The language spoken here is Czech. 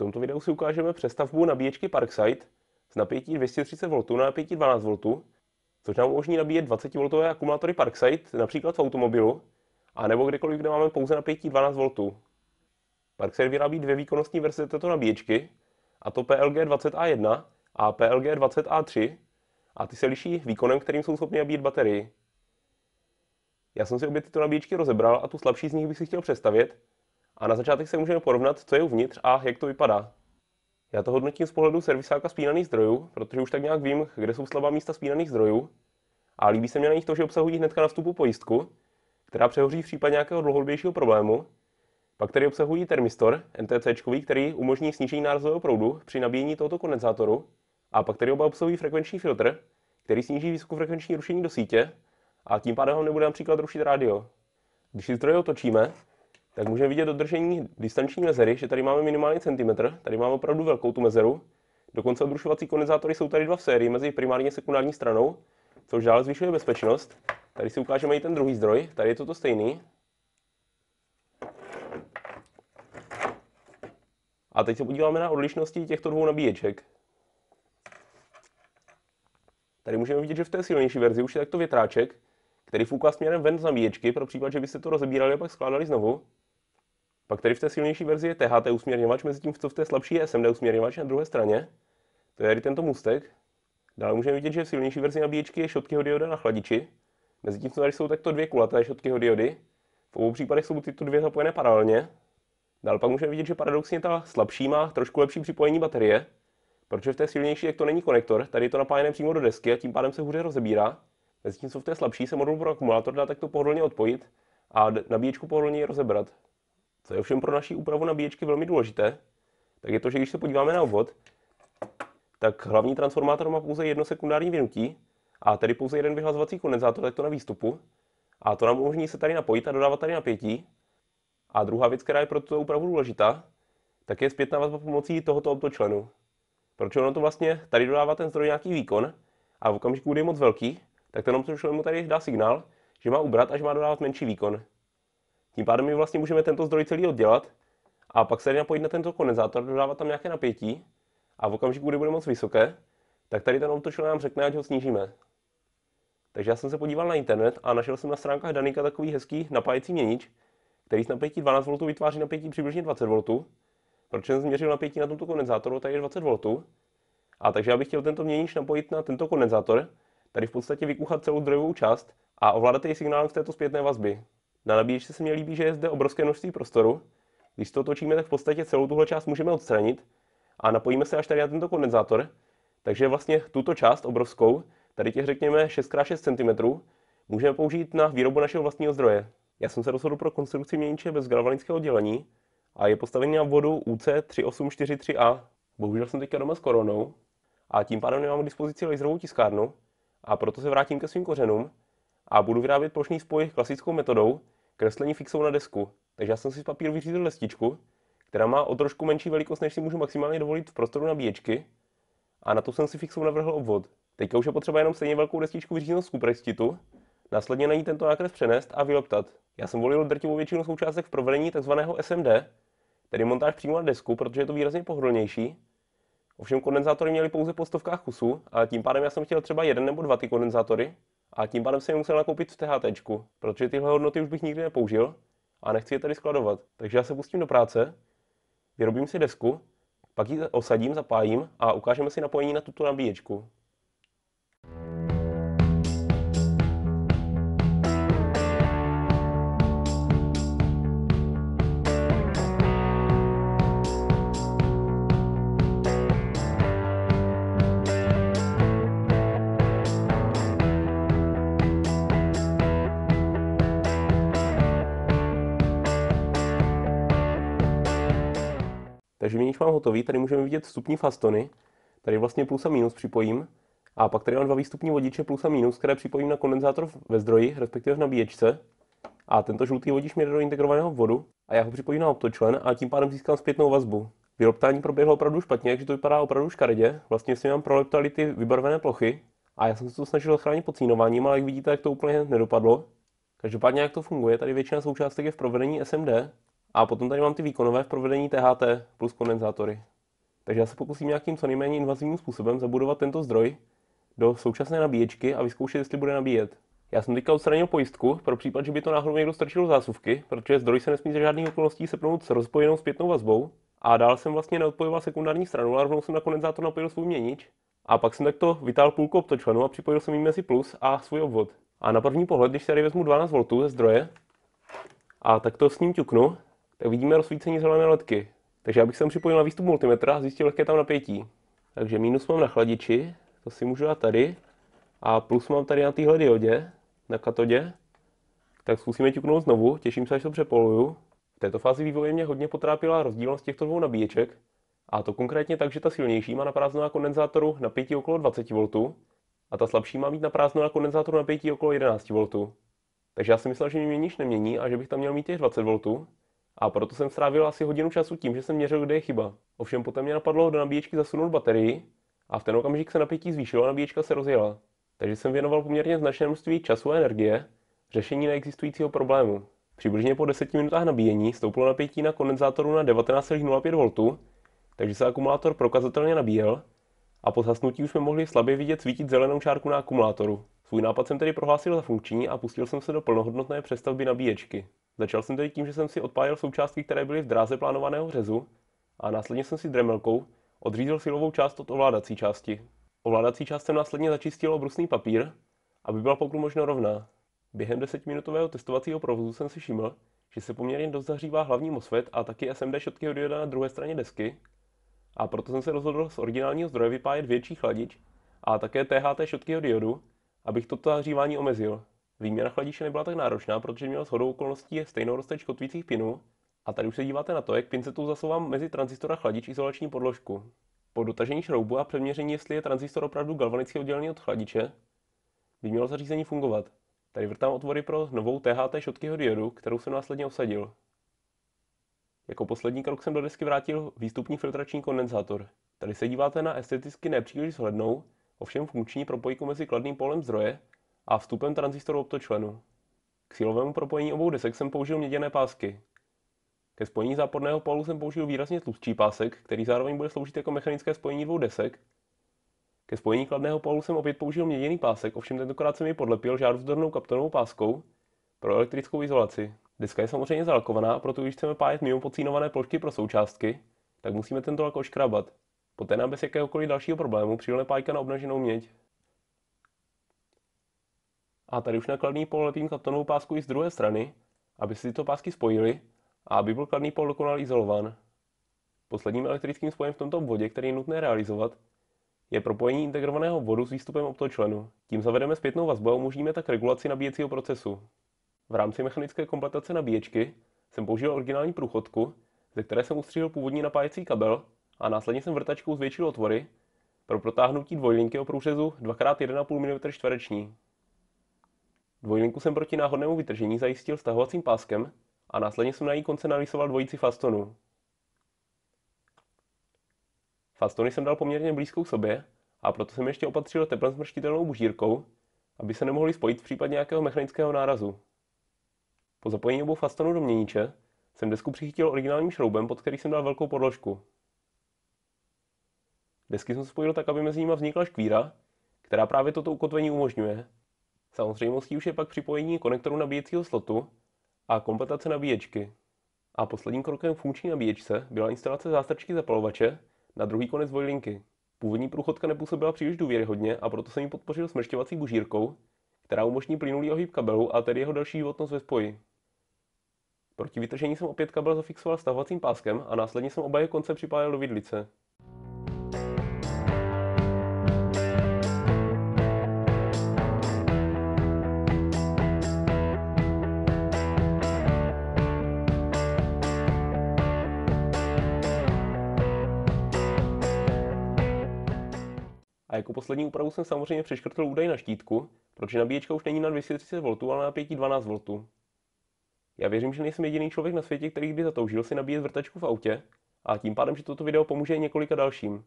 tomto videu si ukážeme přestavbu nabíječky Parkside z napětí 230V na napětí 12V, což nám umožní nabíjet 20V akumulátory Parkside například v automobilu, a nebo kdekoliv, kde máme pouze napětí 12V. Parkside vyrábí dvě výkonnostní verze této nabíječky, a to PLG 20A1 a PLG 20A3, a ty se liší výkonem, kterým jsou schopni nabíjet baterii. Já jsem si obě tyto nabíječky rozebral a tu slabší z nich bych si chtěl přestavět, a na začátek se můžeme porovnat, co je uvnitř a jak to vypadá. Já to hodnotím z pohledu servisáka spínaných zdrojů, protože už tak nějak vím, kde jsou slabá místa spínaných zdrojů. A líbí se mi na nich to, že obsahují hnedka na vstupu pojistku, která přehoří v případě nějakého dlouhodobějšího problému. Pak tady obsahují termistor NTC, který umožní snížení nárazového proudu při nabíjení tohoto kondenzátoru. A pak tady oba obsahují frekvenční filtr, který sníží vysokofrekvenční rušení do sítě a tím pádem vám nebude například rušit rádio. Když si zdroje otočíme, tak můžeme vidět dodržení distanční mezery, že tady máme minimálně centimetr, tady máme opravdu velkou tu mezeru. Dokonce odrušovací kondenzátory jsou tady dva v sérii mezi primárně sekundární stranou, což dále zvyšuje bezpečnost. Tady si ukážeme i ten druhý zdroj, tady je toto stejný. A teď se podíváme na odlišnosti těchto dvou nabíječek. Tady můžeme vidět, že v té silnější verzi už je takto větráček, který fouká směrem ven z nabíječky pro případ, že byste to rozebírali a pak skládali znovu. Pak tady v té silnější verzi je THT usměrňovač, mezi tím, co v té slabší je SMD usměrňovač na druhé straně. To je tady tento mustek. Dále můžeme vidět, že v silnější verzi nabíječky je šotkyho dioda na chladiči. co tady jsou takto dvě kulaté šotkyho diody. V obou případech jsou tyto dvě zapojené paralelně. Dál pak můžeme vidět, že paradoxně ta slabší má trošku lepší připojení baterie, protože v té silnější, jak to není konektor, tady je to napájené přímo do desky a tím pádem se hůře rozebírá. tím, co v té slabší se modul pro akumulátor dá takto pohodlně odpojit a nabíječku pohodlně rozebrat. Co je ovšem pro naši úpravu nabíječky velmi důležité, tak je to, že když se podíváme na obvod, tak hlavní transformátor má pouze jedno sekundární vynutí, a tedy pouze jeden vyhlazovací kondenzátor takto na výstupu. A to nám umožní se tady napojit a dodávat tady napětí. A druhá věc, která je pro tuto úpravu důležitá, tak je zpětná vazba pomocí tohoto obtočlenu. Proč ono to vlastně tady dodává ten zdroj nějaký výkon a v okamžiku, kdy je moc velký, tak ten obtočlen mu tady dá signál, že má ubrat a že má dodávat menší výkon. Tím pádem my vlastně můžeme tento zdroj celý oddělat a pak se napojit na tento kondenzátor, dodávat tam nějaké napětí a v okamžiku, kdy bude moc vysoké, tak tady ten autočil nám řekne, ať ho snížíme. Takže já jsem se podíval na internet a našel jsem na stránkách Danika takový hezký napájecí měnič, který z napětí 12 V vytváří napětí přibližně 20 V, Proč jsem změřil napětí na tomto kondenzátoru, tady je 20 V. A takže já bych chtěl tento měnič napojit na tento kondenzátor, tady v podstatě vykuchat celou zdrojovou část a ovládat její signálem z této zpětné vazby. Na nabíječce se mi líbí, že je zde obrovské množství prostoru. Když to točíme, tak v podstatě celou tuhle část můžeme odstranit a napojíme se až tady na tento kondenzátor. Takže vlastně tuto část obrovskou, tady těch řekněme 6x6 cm, můžeme použít na výrobu našeho vlastního zdroje. Já jsem se rozhodl pro konstrukci měniče bez galvanického oddělení a je postavený na vodu UC3843A. Bohužel jsem teďka doma s koronou a tím pádem nemám k dispozici laserovou tiskárnu a proto se vrátím ke svým kořenům a budu vyrábět plošný spoj klasickou metodou kreslení fixou na desku. Takže já jsem si z papíru vyřídil destičku, která má o trošku menší velikost, než si můžu maximálně dovolit v prostoru nabíječky. A na to jsem si fixou navrhl obvod. Teďka už je potřeba jenom stejně velkou destičku vyříznout z kuprestitu, následně na ní tento nákres přenést a vyloptat. Já jsem volil drtivou většinu součástek v provedení tzv. SMD, tedy montáž přímo na desku, protože je to výrazně pohodlnější. Ovšem kondenzátory měly pouze po stovkách kusů a tím pádem já jsem chtěl třeba jeden nebo dva ty kondenzátory, a tím pádem jsem musel nakoupit v THT, protože tyhle hodnoty už bych nikdy nepoužil a nechci je tady skladovat. Takže já se pustím do práce, vyrobím si desku, pak ji osadím, zapájím a ukážeme si napojení na tuto nabíječku. Takže my, mám hotový, tady můžeme vidět vstupní fastony, tady vlastně plus a minus připojím, a pak tady mám dva výstupní vodiče plus a minus, které připojím na kondenzátor ve zdroji, respektive v nabíječce. A tento žlutý vodič mě jde do integrovaného vodu a já ho připojím na optočlen a tím pádem získám zpětnou vazbu. Vyloptání proběhlo opravdu špatně, takže to vypadá opravdu škaredě. Vlastně si mám proleptali ty vybarvené plochy a já jsem se to snažil chránit pocínováním, ale jak vidíte, jak to úplně nedopadlo. Každopádně jak to funguje, tady většina součástek je v provedení SMD, a potom tady mám ty výkonové v provedení THT plus kondenzátory. Takže já se pokusím nějakým co nejméně invazivním způsobem zabudovat tento zdroj do současné nabíječky a vyzkoušet, jestli bude nabíjet. Já jsem teďka odstranil pojistku pro případ, že by to náhodou někdo strčil zásuvky, protože zdroj se nesmí za žádných okolností sepnout s rozpojenou zpětnou vazbou. A dál jsem vlastně neodpojoval sekundární stranu, ale rovnou jsem na kondenzátor napojil svůj měnič. A pak jsem takto vytáhl půlku obtočlenu a připojil jsem jí mezi plus a svůj obvod. A na první pohled, když tady vezmu 12V ze zdroje a takto s ním ťuknu, tak vidíme rozsvícení zelené letky. Takže já bych sem připojil na výstup multimetra a zjistil, jaké tam napětí. Takže minus mám na chladiči, to si můžu dát tady. A plus mám tady na téhle diodě, na katodě. Tak zkusíme ťuknout znovu, těším se, až to přepoluju. V této fázi vývoje mě hodně potrápila rozdílnost těchto dvou nabíječek. A to konkrétně tak, že ta silnější má na prázdno na kondenzátoru napětí okolo 20V a ta slabší má mít na prázdno na kondenzátoru napětí okolo 11V. Takže já si myslel, že mě nic nemění a že bych tam měl mít těch 20V, a proto jsem strávil asi hodinu času tím, že jsem měřil, kde je chyba. Ovšem potom mě napadlo do nabíječky zasunout baterii a v ten okamžik se napětí zvýšilo a nabíječka se rozjela. Takže jsem věnoval poměrně značné množství času a energie řešení neexistujícího problému. Přibližně po 10 minutách nabíjení stouplo napětí na kondenzátoru na 19,05 V, takže se akumulátor prokazatelně nabíjel a po zasnutí už jsme mohli slabě vidět svítit zelenou čárku na akumulátoru. Svůj nápad jsem tedy prohlásil za funkční a pustil jsem se do plnohodnotné přestavby nabíječky. Začal jsem tedy tím, že jsem si odpájel součástky, které byly v dráze plánovaného řezu a následně jsem si dremelkou odřízl silovou část od ovládací části. Ovládací část jsem následně začistil obrusný papír, aby byla pokud možno rovná. Během desetiminutového testovacího provozu jsem si všiml, že se poměrně dost zahřívá hlavní MOSFET a taky SMD šotky dioda na druhé straně desky a proto jsem se rozhodl z originálního zdroje vypájet větší chladič a také THT šotkyho diodu, abych toto zahřívání omezil. Výměna chladiče nebyla tak náročná, protože měl shodou okolností stejnou rozteč kotvících pinů. A tady už se díváte na to, jak pincetou zasouvám mezi tranzistor a chladič izolační podložku. Po dotažení šroubu a přeměření, jestli je tranzistor opravdu galvanicky oddělený od chladiče, by mělo zařízení fungovat. Tady vrtám otvory pro novou THT šotkyho diodu, kterou jsem následně osadil. Jako poslední krok jsem do desky vrátil výstupní filtrační kondenzátor. Tady se díváte na esteticky nepříliš shodnou, ovšem funkční propojku mezi kladným polem zdroje a vstupem tranzistoru optočlenu. K silovému propojení obou desek jsem použil měděné pásky. Ke spojení záporného polu jsem použil výrazně tlustší pásek, který zároveň bude sloužit jako mechanické spojení dvou desek. Ke spojení kladného polu jsem opět použil měděný pásek, ovšem tentokrát jsem ji podlepil žárovzdornou kaptonovou páskou pro elektrickou izolaci. Deska je samozřejmě zalakovaná, proto když chceme pájet mimo pocínované plošky pro součástky, tak musíme tento lak oškrabat. Poté nám bez jakéhokoliv dalšího problému přilne pájka na obnaženou měď. A tady už na kladný pol lepím kaptonovou pásku i z druhé strany, aby si tyto pásky spojily a aby byl kladný pol dokonale izolovan. Posledním elektrickým spojem v tomto obvodě, který je nutné realizovat, je propojení integrovaného vodu s výstupem optočlenu. Tím zavedeme zpětnou vazbu a umožníme tak regulaci nabíjecího procesu. V rámci mechanické kompletace nabíječky jsem použil originální průchodku, ze které jsem ustřihl původní napájecí kabel a následně jsem vrtačkou zvětšil otvory pro protáhnutí dvojlinky o průřezu 2x1,5 mm čtvereční. Dvojlinku jsem proti náhodnému vytržení zajistil stahovacím páskem a následně jsem na její konce narysoval dvojici fastonů. Fastony jsem dal poměrně blízkou k sobě a proto jsem ještě opatřil teplem smrštitelnou bužírkou, aby se nemohli spojit v případě nějakého mechanického nárazu. Po zapojení obou fastonů do měníče jsem desku přichytil originálním šroubem, pod který jsem dal velkou podložku. Desky jsem spojil tak, aby mezi nimi vznikla škvíra, která právě toto ukotvení umožňuje Samozřejmostí už je pak připojení konektoru nabíjecího slotu a kompletace nabíječky. A posledním krokem funkční nabíječce byla instalace zástrčky zapalovače na druhý konec dvojlinky. Původní průchodka nepůsobila příliš důvěryhodně a proto jsem ji podpořil smršťovací bužírkou, která umožní plynulý ohyb kabelu a tedy jeho další životnost ve spoji. Proti vytržení jsem opět kabel zafixoval stahovacím páskem a následně jsem oba konce připájel do vidlice. jako poslední úpravu jsem samozřejmě přeškrtl údaj na štítku, protože nabíječka už není na 230V, ale na 512V. Já věřím, že nejsem jediný člověk na světě, který kdy zatoužil si nabíjet vrtačku v autě, a tím pádem, že toto video pomůže i několika dalším.